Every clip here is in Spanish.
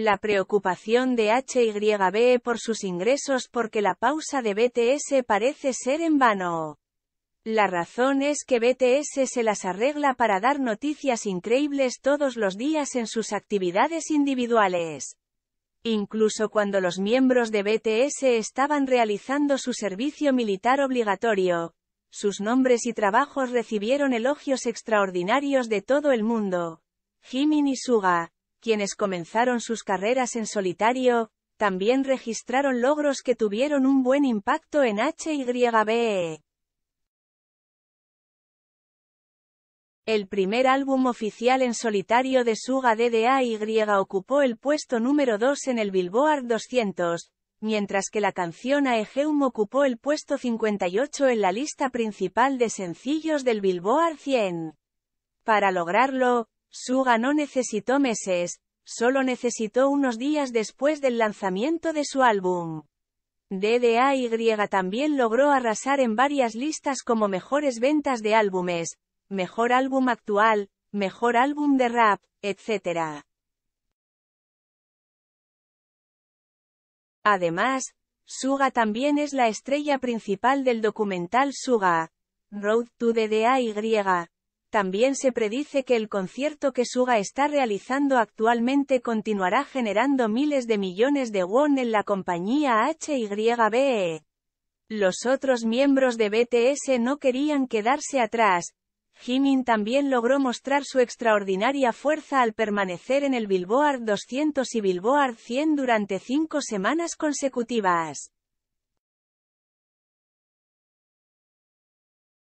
La preocupación de HYBE por sus ingresos porque la pausa de BTS parece ser en vano. La razón es que BTS se las arregla para dar noticias increíbles todos los días en sus actividades individuales. Incluso cuando los miembros de BTS estaban realizando su servicio militar obligatorio, sus nombres y trabajos recibieron elogios extraordinarios de todo el mundo. Jimin y Suga, quienes comenzaron sus carreras en solitario, también registraron logros que tuvieron un buen impacto en HYBE. El primer álbum oficial en solitario de Suga DDAY ocupó el puesto número 2 en el Billboard 200, mientras que la canción Aegeum ocupó el puesto 58 en la lista principal de sencillos del Billboard 100. Para lograrlo, Suga no necesitó meses, solo necesitó unos días después del lanzamiento de su álbum. DDAY también logró arrasar en varias listas como mejores ventas de álbumes, mejor álbum actual, mejor álbum de rap, etc. Además, Suga también es la estrella principal del documental Suga, Road to DDAY, también se predice que el concierto que Suga está realizando actualmente continuará generando miles de millones de won en la compañía HYBE. Los otros miembros de BTS no querían quedarse atrás. Jimin también logró mostrar su extraordinaria fuerza al permanecer en el Billboard 200 y Billboard 100 durante cinco semanas consecutivas.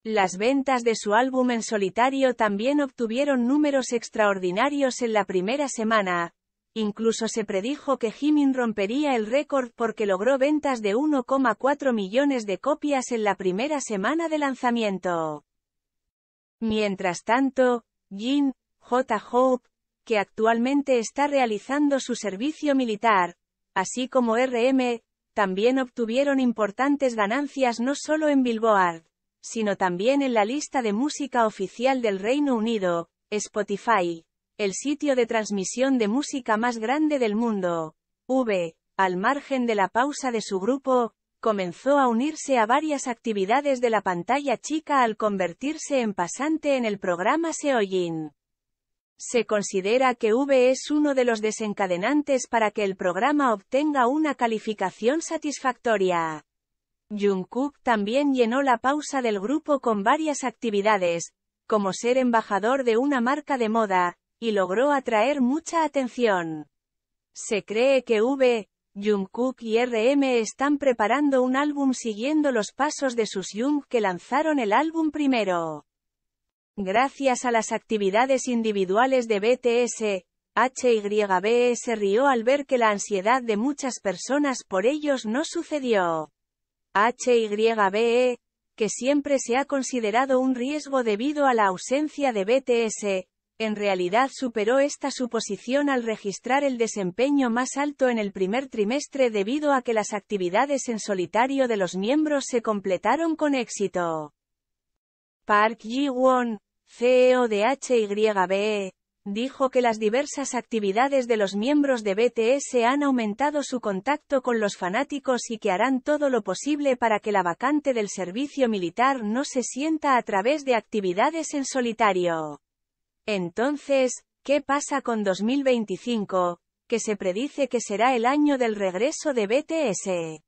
Las ventas de su álbum en solitario también obtuvieron números extraordinarios en la primera semana. Incluso se predijo que Jimin rompería el récord porque logró ventas de 1,4 millones de copias en la primera semana de lanzamiento. Mientras tanto, Jin, J. Hope, que actualmente está realizando su servicio militar, así como RM, también obtuvieron importantes ganancias no solo en Billboard, sino también en la lista de música oficial del Reino Unido, Spotify, el sitio de transmisión de música más grande del mundo. V, al margen de la pausa de su grupo, comenzó a unirse a varias actividades de la pantalla chica al convertirse en pasante en el programa Seoyin. Se considera que V es uno de los desencadenantes para que el programa obtenga una calificación satisfactoria. Jungkook también llenó la pausa del grupo con varias actividades, como ser embajador de una marca de moda, y logró atraer mucha atención. Se cree que V, Jungkook y RM están preparando un álbum siguiendo los pasos de sus Jung que lanzaron el álbum primero. Gracias a las actividades individuales de BTS, se rió al ver que la ansiedad de muchas personas por ellos no sucedió. HYBE, que siempre se ha considerado un riesgo debido a la ausencia de BTS, en realidad superó esta suposición al registrar el desempeño más alto en el primer trimestre debido a que las actividades en solitario de los miembros se completaron con éxito. Park Ji-won, CEO de HYBE, Dijo que las diversas actividades de los miembros de BTS han aumentado su contacto con los fanáticos y que harán todo lo posible para que la vacante del servicio militar no se sienta a través de actividades en solitario. Entonces, ¿qué pasa con 2025, que se predice que será el año del regreso de BTS?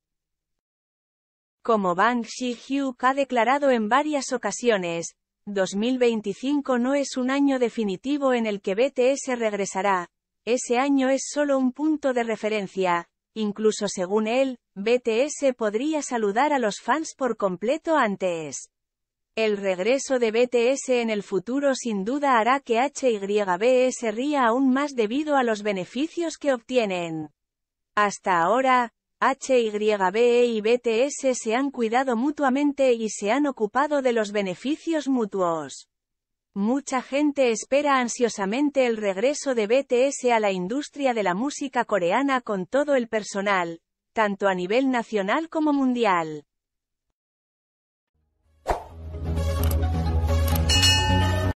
Como Bang si hyuk ha declarado en varias ocasiones, 2025 no es un año definitivo en el que BTS regresará, ese año es solo un punto de referencia, incluso según él, BTS podría saludar a los fans por completo antes. El regreso de BTS en el futuro sin duda hará que HYBS ría aún más debido a los beneficios que obtienen. Hasta ahora, HYBE y BTS e, se han cuidado mutuamente y se han ocupado de los beneficios mutuos. Mucha gente espera ansiosamente el regreso de BTS a la industria de la música coreana con todo el personal, tanto a nivel nacional como mundial.